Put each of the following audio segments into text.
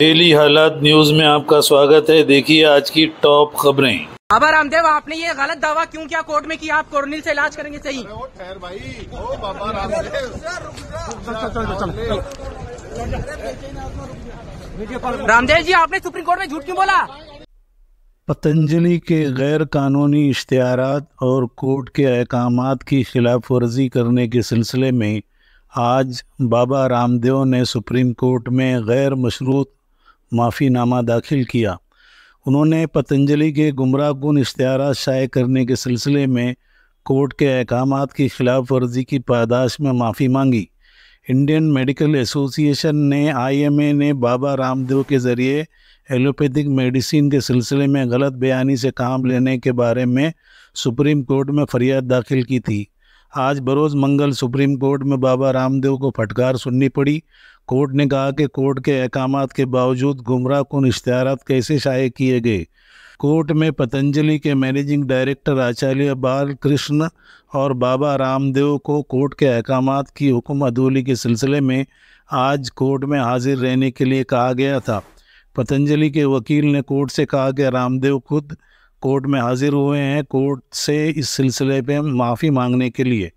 daily हालात news में आपका स्वागत है देखिए आज की टॉप खबरें बाबा रामदेव आपने ये गलत दावा क्यों किया कोर्ट में किया आप कोरोनिल से इलाज करेंगे सही ठहर भाई ओ बाबा रामदेव रामदेव जी आपने सुप्रीम कोर्ट में झूठ क्यों बोला पतंजलि के गैर कानूनी इश्तहार और कोर्ट के अहकाम की खिलाफ वर्जी करने के सिलसिले में आज बाबा रामदेव ने सुप्रीम कोर्ट में गैर मशरूत माफ़ीनामा दाखिल किया उन्होंने पतंजलि के गुमराह गुन शाये करने के सिलसिले में कोर्ट के अहकाम की खिलाफ वर्जी की पैदाश में माफ़ी मांगी इंडियन मेडिकल एसोसिएशन ने आईएमए ने बाबा रामदेव के ज़रिए एलोपैथिक मेडिसिन के सिलसिले में गलत बयानी से काम लेने के बारे में सुप्रीम कोर्ट में फरियाद दाखिल की थी आज बरोज मंगल सुप्रीम कोर्ट में बाबा रामदेव को फटकार सुननी पड़ी कोर्ट ने कहा कि कोर्ट के अहकाम के बावजूद गुमराह कन इश्तारात कैसे शाये किए गए कोर्ट में पतंजलि के मैनेजिंग डायरेक्टर आचार्य बाल कृष्ण और बाबा रामदेव को कोर्ट के अहकाम की हुक्म अदूली के सिलसिले में आज कोर्ट में हाजिर रहने के लिए कहा गया था पतंजलि के वकील ने कोर्ट से कहा कि रामदेव खुद कोर्ट में हाजिर हुए हैं कोर्ट से इस सिलसिले पे माफ़ी मांगने के लिए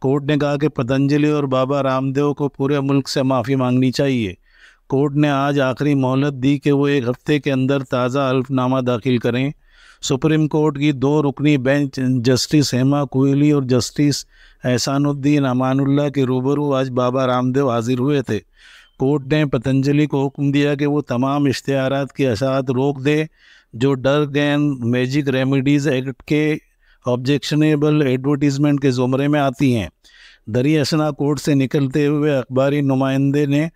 कोर्ट ने कहा कि पतंजलि और बाबा रामदेव को पूरे मुल्क से माफ़ी मांगनी चाहिए कोर्ट ने आज आखिरी मोहलत दी कि वो एक हफ्ते के अंदर ताज़ा हल्फनामा दाखिल करें सुप्रीम कोर्ट की दो रुकनी बेंच जस्टिस हेमा कोहली और जस्टिस एहसानुद्दीन अमानुल्ला के रूबरू आज बाबा रामदेव हाजिर हुए थे कोर्ट ने पतंजलि को हुक्म दिया कि वो तमाम इश्तहार की अशात रोक दे जो drug and magic remedies act के ऑब्जेक्शनेबल एडवर्टीज़मेंट के ज़ुमरे में आती हैं दरी असना कोर्ट से निकलते हुए अखबारी नुमाइंदे ने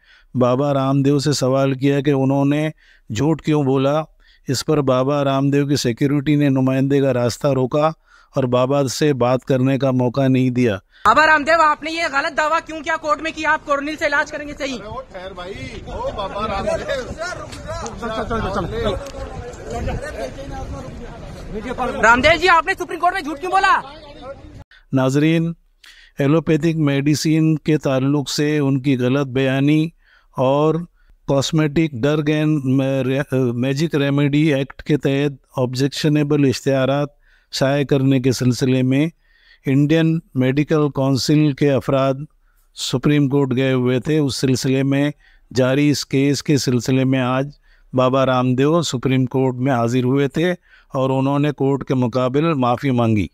बाबा रामदेव से सवाल किया कि उन्होंने झूठ क्यों बोला इस पर बाबा रामदेव की सिक्योरिटी ने नुमाइंदे का रास्ता रोका और बाबा से बात करने का मौका नहीं दिया बाबा रामदेव आपने ये गलत दावा क्यों किया कोर्ट में कि आप कोरोनिल से इलाज करेंगे सही ठहर भाई ओ बाबा रामदेव रामदेव जी आपने सुप्रीम कोर्ट में झूठ क्यों बोला नाजरीन एलोपैथिक मेडिसिन के ताल्लुक से उनकी गलत बयानी और cosmetic drug and magic remedy act के तहत ऑब्जेक्शनेबल इश्तहार शाये करने के सिलसिले में इंडियन मेडिकल काउंसिल के अफराद सुप्रीम कोर्ट गए हुए थे उस सिलसिले में जारी इस केस के सिलसिले में आज बाबा रामदेव सुप्रीम कोर्ट में हाजिर हुए थे और उन्होंने कोर्ट के मुकाबले माफ़ी मांगी